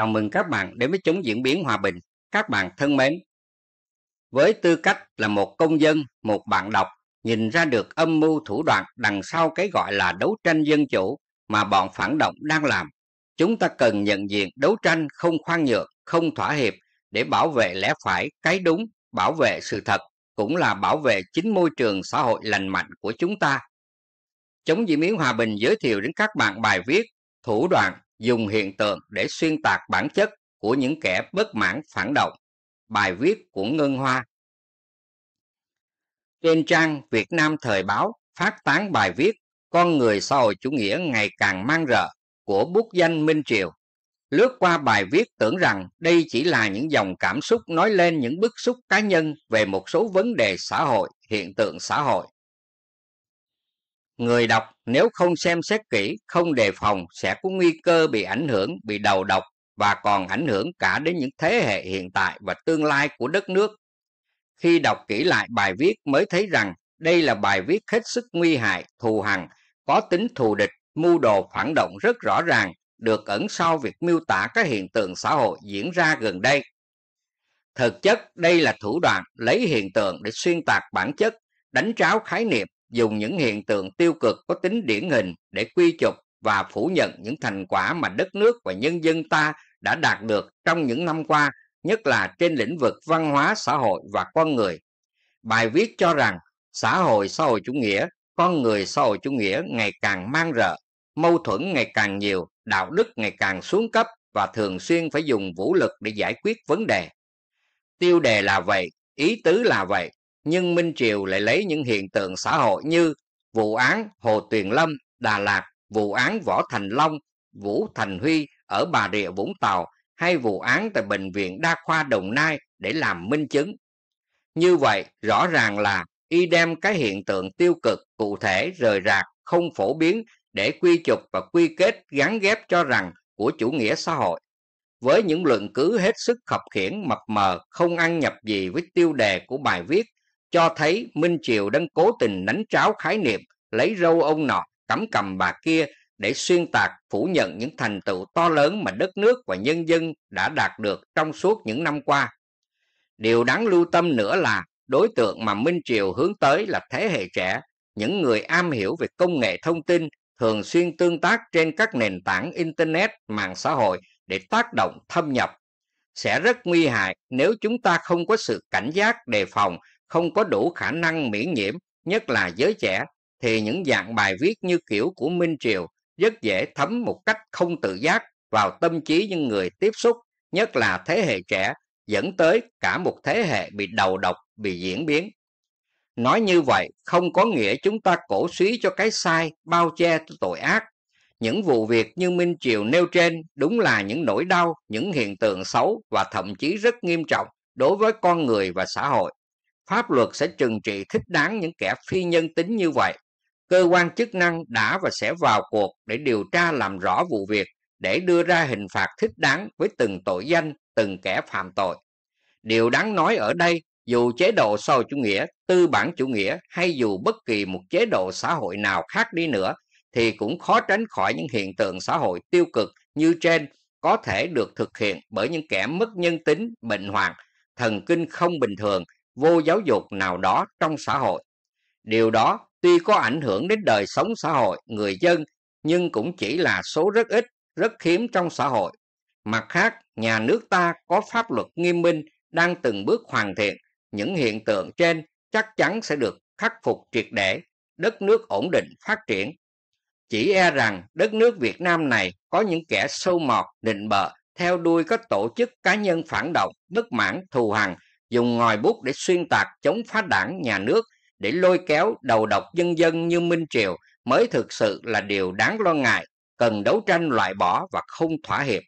Chào mừng các bạn đến với chống diễn biến hòa bình. Các bạn thân mến, với tư cách là một công dân, một bạn đọc, nhìn ra được âm mưu thủ đoạn đằng sau cái gọi là đấu tranh dân chủ mà bọn phản động đang làm. Chúng ta cần nhận diện đấu tranh không khoan nhượng, không thỏa hiệp để bảo vệ lẽ phải, cái đúng, bảo vệ sự thật, cũng là bảo vệ chính môi trường xã hội lành mạnh của chúng ta. Chống diễn biến hòa bình giới thiệu đến các bạn bài viết Thủ đoạn dùng hiện tượng để xuyên tạc bản chất của những kẻ bất mãn phản động. Bài viết của Ngân Hoa Trên trang Việt Nam Thời báo phát tán bài viết Con người xã hội chủ nghĩa ngày càng mang rợ của bút danh Minh Triều. Lướt qua bài viết tưởng rằng đây chỉ là những dòng cảm xúc nói lên những bức xúc cá nhân về một số vấn đề xã hội, hiện tượng xã hội người đọc nếu không xem xét kỹ không đề phòng sẽ có nguy cơ bị ảnh hưởng bị đầu độc và còn ảnh hưởng cả đến những thế hệ hiện tại và tương lai của đất nước khi đọc kỹ lại bài viết mới thấy rằng đây là bài viết hết sức nguy hại thù hằn có tính thù địch mưu đồ phản động rất rõ ràng được ẩn sau việc miêu tả các hiện tượng xã hội diễn ra gần đây thực chất đây là thủ đoạn lấy hiện tượng để xuyên tạc bản chất đánh tráo khái niệm dùng những hiện tượng tiêu cực có tính điển hình để quy chụp và phủ nhận những thành quả mà đất nước và nhân dân ta đã đạt được trong những năm qua, nhất là trên lĩnh vực văn hóa xã hội và con người. Bài viết cho rằng xã hội xã hội chủ nghĩa, con người xã hội chủ nghĩa ngày càng mang rợ, mâu thuẫn ngày càng nhiều, đạo đức ngày càng xuống cấp và thường xuyên phải dùng vũ lực để giải quyết vấn đề. Tiêu đề là vậy, ý tứ là vậy, nhưng Minh Triều lại lấy những hiện tượng xã hội như vụ án Hồ Tuyền Lâm, Đà Lạt, vụ án Võ Thành Long, Vũ Thành Huy ở Bà Rịa Vũng Tàu hay vụ án tại Bệnh viện Đa khoa Đồng Nai để làm minh chứng. Như vậy, rõ ràng là y đem cái hiện tượng tiêu cực cụ thể rời rạc, không phổ biến để quy chụp và quy kết gắn ghép cho rằng của chủ nghĩa xã hội. Với những luận cứ hết sức khập khiển mập mờ, không ăn nhập gì với tiêu đề của bài viết cho thấy Minh Triều đang cố tình nánh tráo khái niệm lấy râu ông nọ cắm cầm bà kia để xuyên tạc phủ nhận những thành tựu to lớn mà đất nước và nhân dân đã đạt được trong suốt những năm qua. Điều đáng lưu tâm nữa là đối tượng mà Minh Triều hướng tới là thế hệ trẻ, những người am hiểu về công nghệ thông tin thường xuyên tương tác trên các nền tảng Internet, mạng xã hội để tác động thâm nhập. Sẽ rất nguy hại nếu chúng ta không có sự cảnh giác đề phòng không có đủ khả năng miễn nhiễm, nhất là giới trẻ, thì những dạng bài viết như kiểu của Minh Triều rất dễ thấm một cách không tự giác vào tâm trí những người tiếp xúc, nhất là thế hệ trẻ, dẫn tới cả một thế hệ bị đầu độc, bị diễn biến. Nói như vậy không có nghĩa chúng ta cổ suý cho cái sai, bao che tội ác. Những vụ việc như Minh Triều nêu trên đúng là những nỗi đau, những hiện tượng xấu và thậm chí rất nghiêm trọng đối với con người và xã hội pháp luật sẽ trừng trị thích đáng những kẻ phi nhân tính như vậy. Cơ quan chức năng đã và sẽ vào cuộc để điều tra làm rõ vụ việc, để đưa ra hình phạt thích đáng với từng tội danh, từng kẻ phạm tội. Điều đáng nói ở đây, dù chế độ xã chủ nghĩa, tư bản chủ nghĩa hay dù bất kỳ một chế độ xã hội nào khác đi nữa, thì cũng khó tránh khỏi những hiện tượng xã hội tiêu cực như trên có thể được thực hiện bởi những kẻ mất nhân tính, bệnh hoạn, thần kinh không bình thường – vô giáo dục nào đó trong xã hội điều đó tuy có ảnh hưởng đến đời sống xã hội người dân nhưng cũng chỉ là số rất ít rất hiếm trong xã hội mặt khác nhà nước ta có pháp luật nghiêm minh đang từng bước hoàn thiện những hiện tượng trên chắc chắn sẽ được khắc phục triệt để đất nước ổn định phát triển chỉ e rằng đất nước việt nam này có những kẻ sâu mọt định bờ, theo đuôi các tổ chức cá nhân phản động bất mãn thù hằn dùng ngòi bút để xuyên tạc chống phá đảng nhà nước để lôi kéo đầu độc dân dân như Minh Triều mới thực sự là điều đáng lo ngại, cần đấu tranh loại bỏ và không thỏa hiệp.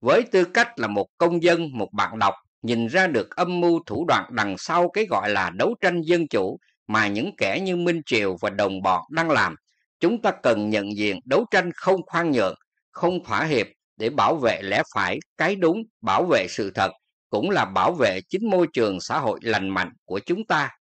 Với tư cách là một công dân, một bạn đọc, nhìn ra được âm mưu thủ đoạn đằng sau cái gọi là đấu tranh dân chủ mà những kẻ như Minh Triều và đồng bọn đang làm, chúng ta cần nhận diện đấu tranh không khoan nhượng, không thỏa hiệp để bảo vệ lẽ phải, cái đúng, bảo vệ sự thật, cũng là bảo vệ chính môi trường xã hội lành mạnh của chúng ta